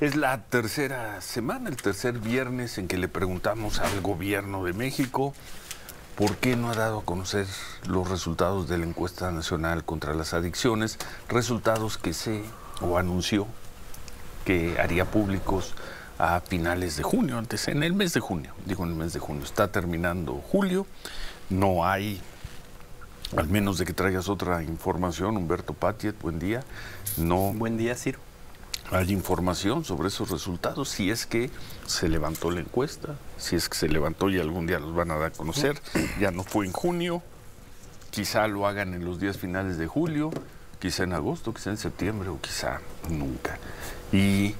Es la tercera semana, el tercer viernes en que le preguntamos al gobierno de México por qué no ha dado a conocer los resultados de la encuesta nacional contra las adicciones, resultados que se o anunció que haría públicos a finales de junio, antes en el mes de junio, Dijo en el mes de junio, está terminando julio, no hay al menos de que traigas otra información, Humberto Patiet, buen día. No. Buen día, Ciro hay información sobre esos resultados, si es que se levantó la encuesta, si es que se levantó y algún día los van a dar a conocer, ya no fue en junio, quizá lo hagan en los días finales de julio, quizá en agosto, quizá en septiembre o quizá nunca. Y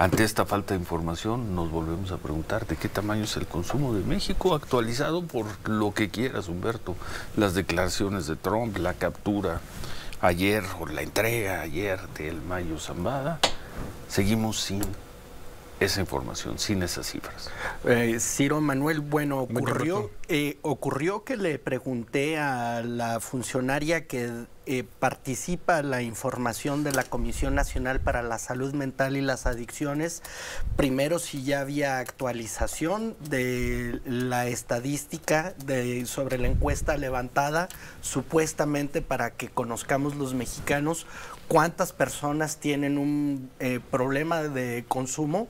ante esta falta de información nos volvemos a preguntar de qué tamaño es el consumo de México, actualizado por lo que quieras, Humberto, las declaraciones de Trump, la captura ayer o la entrega ayer del Mayo Zambada seguimos sin esa información, sin esas cifras. Eh, Ciro Manuel, bueno, ocurrió, eh, ocurrió que le pregunté a la funcionaria que eh, participa la información de la Comisión Nacional para la Salud Mental y las Adicciones. Primero, si ya había actualización de la estadística de, sobre la encuesta levantada, supuestamente para que conozcamos los mexicanos cuántas personas tienen un eh, problema de consumo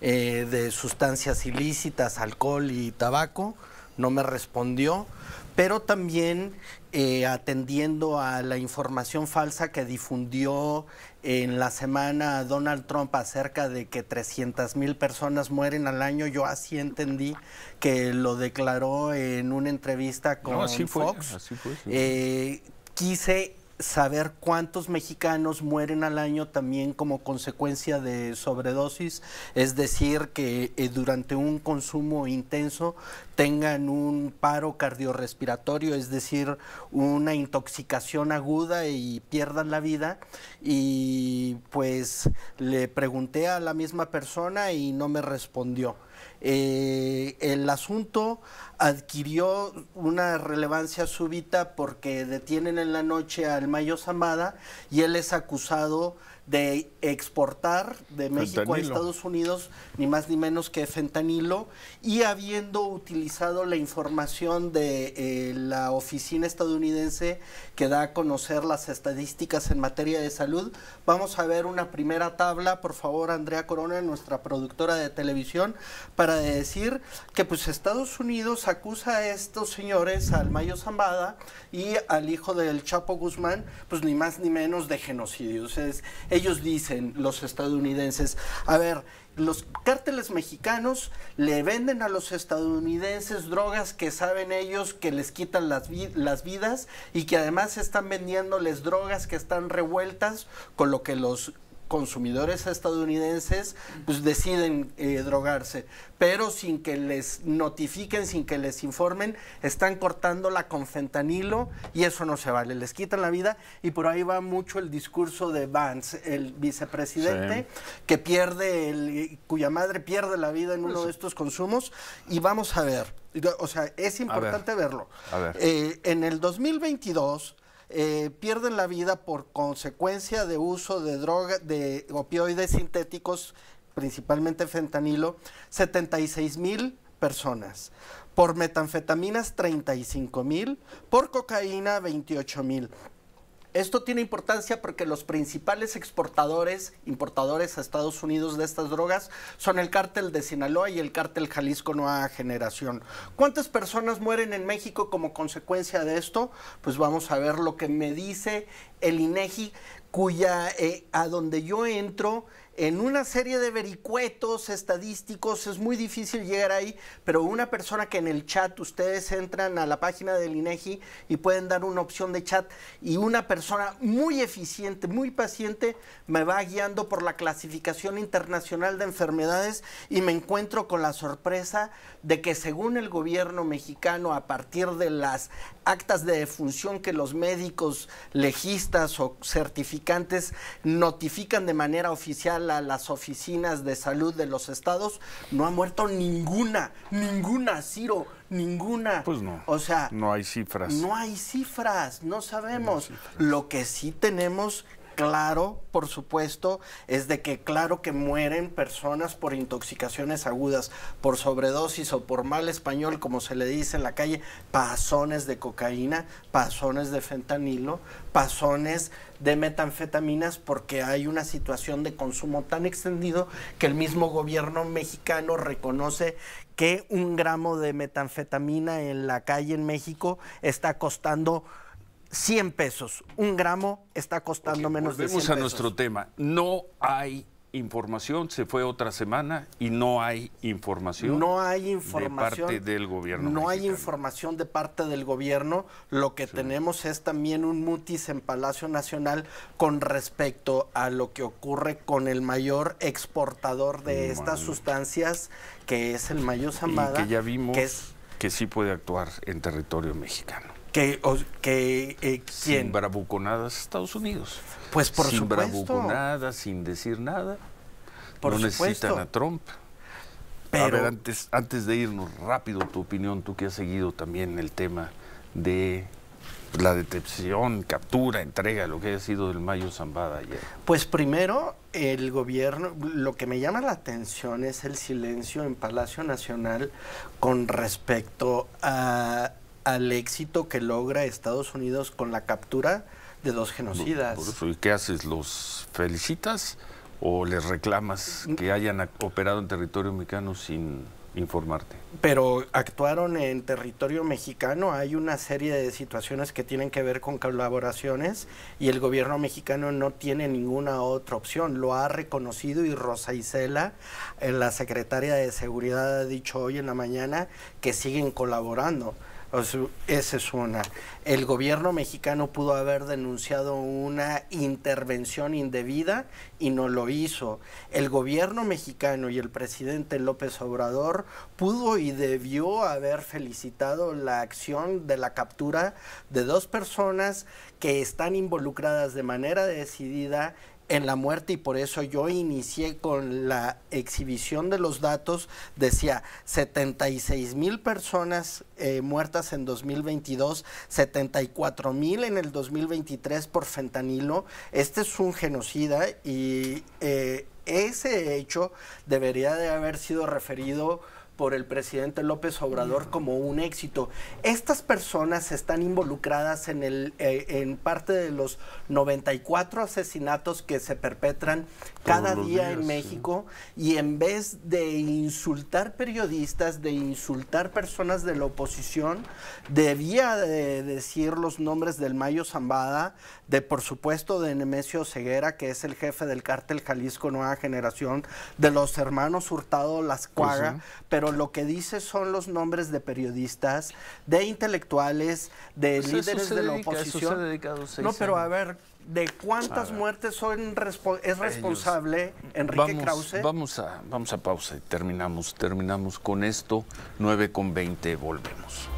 eh, de sustancias ilícitas, alcohol y tabaco no me respondió, pero también eh, atendiendo a la información falsa que difundió en la semana Donald Trump acerca de que 300 mil personas mueren al año, yo así entendí que lo declaró en una entrevista con Fox. Eh, quise saber cuántos mexicanos mueren al año también como consecuencia de sobredosis, es decir, que eh, durante un consumo intenso tengan un paro cardiorrespiratorio, es decir, una intoxicación aguda y pierdan la vida. Y pues le pregunté a la misma persona y no me respondió. Eh, el asunto adquirió una relevancia súbita porque detienen en la noche al Mayo Zamada y él es acusado de exportar de México a Estados Unidos ni más ni menos que fentanilo y habiendo utilizado la información de eh, la oficina estadounidense que da a conocer las estadísticas en materia de salud, vamos a ver una primera tabla, por favor Andrea Corona, nuestra productora de televisión, para decir que pues Estados Unidos acusa a estos señores, al Mayo Zambada y al hijo del Chapo Guzmán, pues ni más ni menos de genocidio. Es, ellos dicen, los estadounidenses, a ver, los cárteles mexicanos le venden a los estadounidenses drogas que saben ellos que les quitan las, las vidas y que además están vendiéndoles drogas que están revueltas con lo que los consumidores estadounidenses pues deciden eh, drogarse, pero sin que les notifiquen, sin que les informen, están cortándola con fentanilo y eso no se vale, les quitan la vida y por ahí va mucho el discurso de Vance, el vicepresidente que pierde el, cuya madre pierde la vida en uno de estos consumos y vamos a ver, o sea, es importante verlo. Eh, en el 2022 eh, pierden la vida por consecuencia de uso de droga, de opioides sintéticos, principalmente fentanilo, 76 mil personas. Por metanfetaminas, 35 mil. Por cocaína, 28 mil. Esto tiene importancia porque los principales exportadores, importadores a Estados Unidos de estas drogas son el cártel de Sinaloa y el cártel Jalisco Nueva Generación. ¿Cuántas personas mueren en México como consecuencia de esto? Pues vamos a ver lo que me dice el INEGI, cuya, eh, a donde yo entro, en una serie de vericuetos estadísticos, es muy difícil llegar ahí, pero una persona que en el chat, ustedes entran a la página del INEGI y pueden dar una opción de chat, y una persona muy eficiente, muy paciente, me va guiando por la clasificación internacional de enfermedades y me encuentro con la sorpresa de que según el gobierno mexicano, a partir de las actas de defunción que los médicos legistas o certificantes notifican de manera oficial a las oficinas de salud de los estados, no ha muerto ninguna, ninguna, Ciro, ninguna. Pues no. O sea, no hay cifras. No hay cifras, no sabemos. Lo que sí tenemos claro, por supuesto, es de que claro que mueren personas por intoxicaciones agudas, por sobredosis o por mal español, como se le dice en la calle, pasones de cocaína, pasones de fentanilo, pasones de metanfetaminas, porque hay una situación de consumo tan extendido que el mismo gobierno mexicano reconoce que un gramo de metanfetamina en la calle en México está costando 100 pesos. Un gramo está costando menos de 100 pesos. Volvemos a nuestro tema. No hay información, se fue otra semana y no hay información. No hay información. De parte del gobierno. No hay información de parte del gobierno. Lo que tenemos es también un mutis en Palacio Nacional con respecto a lo que ocurre con el mayor exportador de estas sustancias, que es el Mayo Zambada. que ya vimos que sí puede actuar en territorio mexicano que, o, eh, Sin bravuconadas Estados Unidos. Pues por sin supuesto. Sin sin decir nada. Por no necesitan a Trump. Pero... antes, antes de irnos, rápido tu opinión, tú que has seguido también el tema de la detección captura, entrega, lo que ha sido del Mayo Zambada ayer. Pues primero, el gobierno, lo que me llama la atención es el silencio en Palacio Nacional con respecto a al éxito que logra Estados Unidos con la captura de dos genocidas. ¿y qué haces? ¿Los felicitas o les reclamas que hayan operado en territorio mexicano sin informarte? Pero actuaron en territorio mexicano, hay una serie de situaciones que tienen que ver con colaboraciones y el gobierno mexicano no tiene ninguna otra opción, lo ha reconocido y Rosa Isela, eh, la secretaria de Seguridad, ha dicho hoy en la mañana que siguen colaborando. O esa es una. El gobierno mexicano pudo haber denunciado una intervención indebida y no lo hizo. El gobierno mexicano y el presidente López Obrador pudo y debió haber felicitado la acción de la captura de dos personas que están involucradas de manera decidida en la muerte y por eso yo inicié con la exhibición de los datos, decía 76 mil personas eh, muertas en 2022, 74 mil en el 2023 por fentanilo. Este es un genocida y eh, ese hecho debería de haber sido referido por el presidente López Obrador como un éxito. Estas personas están involucradas en, el, eh, en parte de los 94 asesinatos que se perpetran cada día en México y en vez de insultar periodistas, de insultar personas de la oposición, debía de decir los nombres del Mayo Zambada, de por supuesto de Nemesio Ceguera, que es el jefe del cártel Jalisco Nueva Generación, de los hermanos Hurtado Las pues pero lo que dice son los nombres de periodistas, de intelectuales, de pues líderes de la oposición. no, pero a ver, ¿de cuántas muertes son es responsable Enrique Krause? Vamos a, vamos a pausa y terminamos, terminamos con esto, 9 con 20, volvemos.